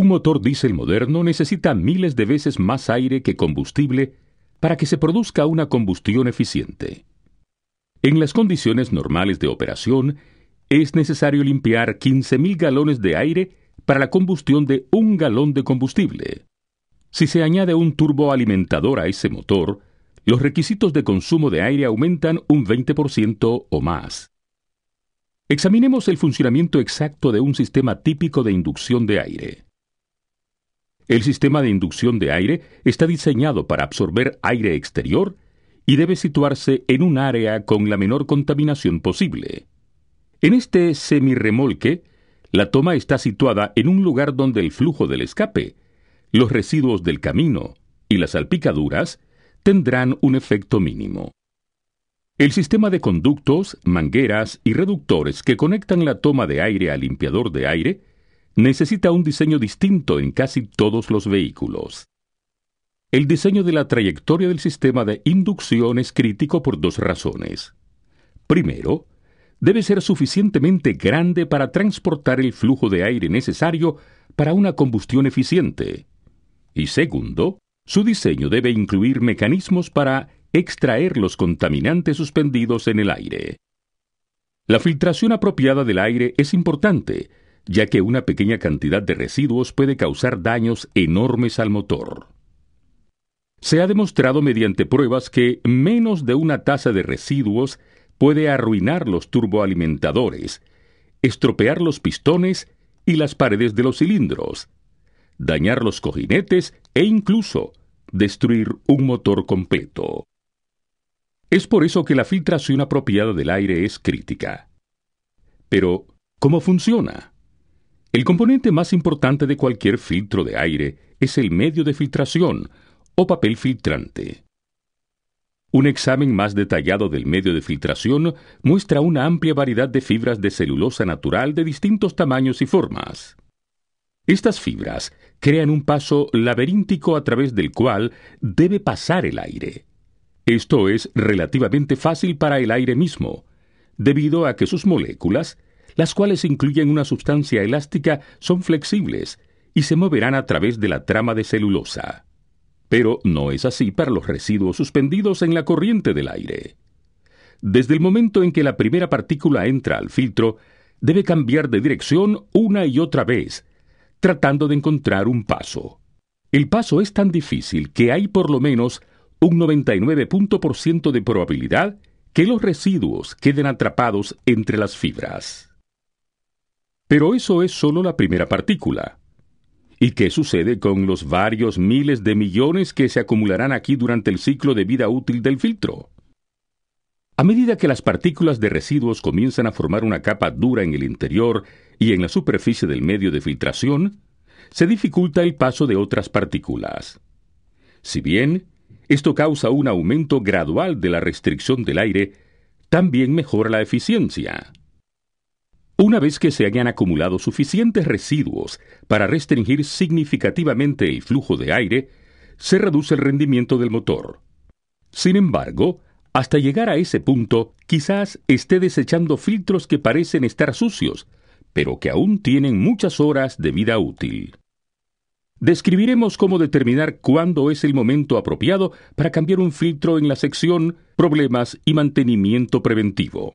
Un motor diésel moderno necesita miles de veces más aire que combustible para que se produzca una combustión eficiente. En las condiciones normales de operación, es necesario limpiar 15.000 galones de aire para la combustión de un galón de combustible. Si se añade un turboalimentador a ese motor, los requisitos de consumo de aire aumentan un 20% o más. Examinemos el funcionamiento exacto de un sistema típico de inducción de aire. El sistema de inducción de aire está diseñado para absorber aire exterior y debe situarse en un área con la menor contaminación posible. En este semirremolque, la toma está situada en un lugar donde el flujo del escape, los residuos del camino y las salpicaduras tendrán un efecto mínimo. El sistema de conductos, mangueras y reductores que conectan la toma de aire al limpiador de aire necesita un diseño distinto en casi todos los vehículos. El diseño de la trayectoria del sistema de inducción es crítico por dos razones. Primero, debe ser suficientemente grande para transportar el flujo de aire necesario para una combustión eficiente. Y segundo, su diseño debe incluir mecanismos para extraer los contaminantes suspendidos en el aire. La filtración apropiada del aire es importante, ya que una pequeña cantidad de residuos puede causar daños enormes al motor. Se ha demostrado mediante pruebas que menos de una taza de residuos puede arruinar los turboalimentadores, estropear los pistones y las paredes de los cilindros, dañar los cojinetes e incluso destruir un motor completo. Es por eso que la filtración apropiada del aire es crítica. Pero, ¿cómo funciona? El componente más importante de cualquier filtro de aire es el medio de filtración o papel filtrante. Un examen más detallado del medio de filtración muestra una amplia variedad de fibras de celulosa natural de distintos tamaños y formas. Estas fibras crean un paso laberíntico a través del cual debe pasar el aire. Esto es relativamente fácil para el aire mismo, debido a que sus moléculas las cuales incluyen una sustancia elástica, son flexibles y se moverán a través de la trama de celulosa. Pero no es así para los residuos suspendidos en la corriente del aire. Desde el momento en que la primera partícula entra al filtro, debe cambiar de dirección una y otra vez, tratando de encontrar un paso. El paso es tan difícil que hay por lo menos un 99% de probabilidad que los residuos queden atrapados entre las fibras. Pero eso es solo la primera partícula. ¿Y qué sucede con los varios miles de millones que se acumularán aquí durante el ciclo de vida útil del filtro? A medida que las partículas de residuos comienzan a formar una capa dura en el interior y en la superficie del medio de filtración, se dificulta el paso de otras partículas. Si bien esto causa un aumento gradual de la restricción del aire, también mejora la eficiencia. Una vez que se hayan acumulado suficientes residuos para restringir significativamente el flujo de aire, se reduce el rendimiento del motor. Sin embargo, hasta llegar a ese punto, quizás esté desechando filtros que parecen estar sucios, pero que aún tienen muchas horas de vida útil. Describiremos cómo determinar cuándo es el momento apropiado para cambiar un filtro en la sección Problemas y Mantenimiento Preventivo.